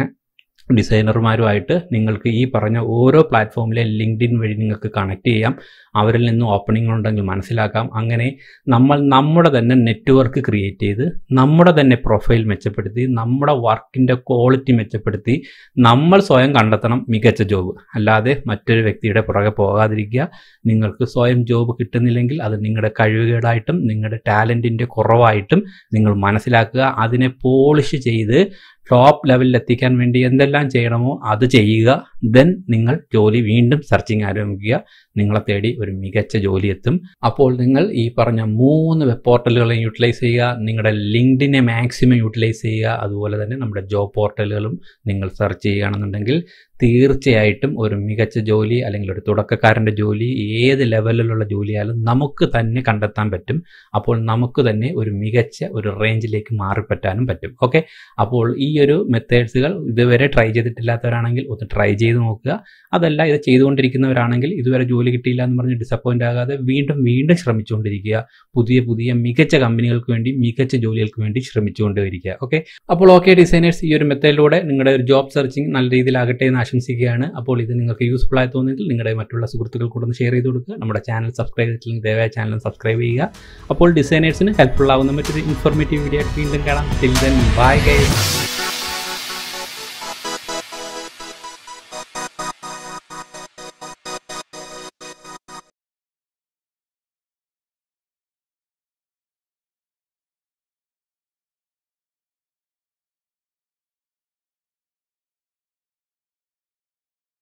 [SPEAKER 1] ഡിസൈനർമാരുമായിട്ട് നിങ്ങൾക്ക് ഈ പറഞ്ഞ ഓരോ പ്ലാറ്റ്ഫോമിലെ ലിങ്ക്ഡിൻ വഴി നിങ്ങൾക്ക് കണക്ട് ചെയ്യാം അവരിൽ നിന്നും ഓപ്പണിംഗ് ഉണ്ടെങ്കിൽ മനസ്സിലാക്കാം അങ്ങനെ നമ്മൾ നമ്മുടെ തന്നെ നെറ്റ്വർക്ക് ക്രിയേറ്റ് ചെയ്ത് നമ്മുടെ തന്നെ പ്രൊഫൈൽ മെച്ചപ്പെടുത്തി നമ്മുടെ വർക്കിൻ്റെ ക്വാളിറ്റി മെച്ചപ്പെടുത്തി നമ്മൾ സ്വയം കണ്ടെത്തണം മികച്ച ജോബ് അല്ലാതെ മറ്റൊരു വ്യക്തിയുടെ പുറകെ പോകാതിരിക്കുക നിങ്ങൾക്ക് സ്വയം ജോബ് കിട്ടുന്നില്ലെങ്കിൽ അത് നിങ്ങളുടെ കഴിവുകേടായിട്ടും നിങ്ങളുടെ ടാലൻറ്റിൻ്റെ കുറവായിട്ടും നിങ്ങൾ മനസ്സിലാക്കുക അതിനെ പോളിഷ് ചെയ്ത് ടോപ്പ് ലെവലിൽ എത്തിക്കാൻ വേണ്ടി എന്തെല്ലാം ചെയ്യണമോ അത് ചെയ്യുക ദെൻ നിങ്ങൾ ജോലി വീണ്ടും സെർച്ചിങ് ആരംഭിക്കുക നിങ്ങളെ തേടി ഒരു മികച്ച ജോലി എത്തും അപ്പോൾ നിങ്ങൾ ഈ പറഞ്ഞ മൂന്ന് വെബ് പോർട്ടലുകളെ യൂട്ടിലൈസ് ചെയ്യുക നിങ്ങളുടെ ലിങ്ക്ഡിനെ മാക്സിമം യൂട്ടിലൈസ് ചെയ്യുക അതുപോലെ തന്നെ നമ്മുടെ ജോബ് പോർട്ടലുകളും നിങ്ങൾ സെർച്ച് ചെയ്യുകയാണെന്നുണ്ടെങ്കിൽ തീർച്ചയായിട്ടും ഒരു മികച്ച ജോലി അല്ലെങ്കിൽ ഒരു തുടക്കക്കാരൻ്റെ ജോലി ഏത് ലെവലിലുള്ള ജോലിയായാലും നമുക്ക് തന്നെ കണ്ടെത്താൻ പറ്റും അപ്പോൾ നമുക്ക് തന്നെ ഒരു മികച്ച ഒരു റേഞ്ചിലേക്ക് മാറിപ്പറ്റാനും പറ്റും ഓക്കെ അപ്പോൾ ഈ ഒരു മെത്തേഡ്സുകൾ ഇതുവരെ ട്രൈ ചെയ്തിട്ടില്ലാത്തവരാണെങ്കിൽ ഒന്ന് ട്രൈ ചെയ്ത് നോക്കുക അതല്ല ഇത് ചെയ്തുകൊണ്ടിരിക്കുന്നവരാണെങ്കിൽ ഇതുവരെ ജോലി കിട്ടിയില്ല എന്ന് പറഞ്ഞ് ഡിസപ്പോയിൻ്റ് ആകാതെ വീണ്ടും വീണ്ടും ശ്രമിച്ചുകൊണ്ടിരിക്കുക പുതിയ പുതിയ മികച്ച കമ്പനികൾക്ക് വേണ്ടി മികച്ച ജോലികൾക്ക് വേണ്ടി ശ്രമിച്ചുകൊണ്ടിരിക്കുക ഓക്കെ അപ്പോൾ ഓക്കെ ഡിസൈനേഴ്സ് ഈ ഒരു മെത്തേഡിലൂടെ നിങ്ങളുടെ ഒരു ജോബ് സെർച്ചിങ് നല്ല രീതിയിലാകട്ടെ എന്ന് ആശംസിക്കുകയാണ് അപ്പോൾ ഇത് നിങ്ങൾക്ക് യൂസ്ഫുൾ ആയി തോന്നിയെങ്കിൽ നിങ്ങളുടെ മറ്റുള്ള സുഹൃത്തുക്കൾ കൂടെ ഷെയർ ചെയ്ത് കൊടുക്കുക നമ്മുടെ ചാനൽ സബ്സ്ക്രൈബ് ചെയ്തില്ലെങ്കിൽ ദയവായി ചാനൽ സബ്സ്ക്രൈബ് ചെയ്യുക അപ്പോൾ ഡിസൈനേഴ്സിന് ഹെൽപ്ഫുൾ ആവുന്ന മറ്റൊരു ഇൻഫോർമേറ്റീവ് വീഡിയോ ആയിട്ട് വീണ്ടും കാണാം ബൈ ഗൈസ്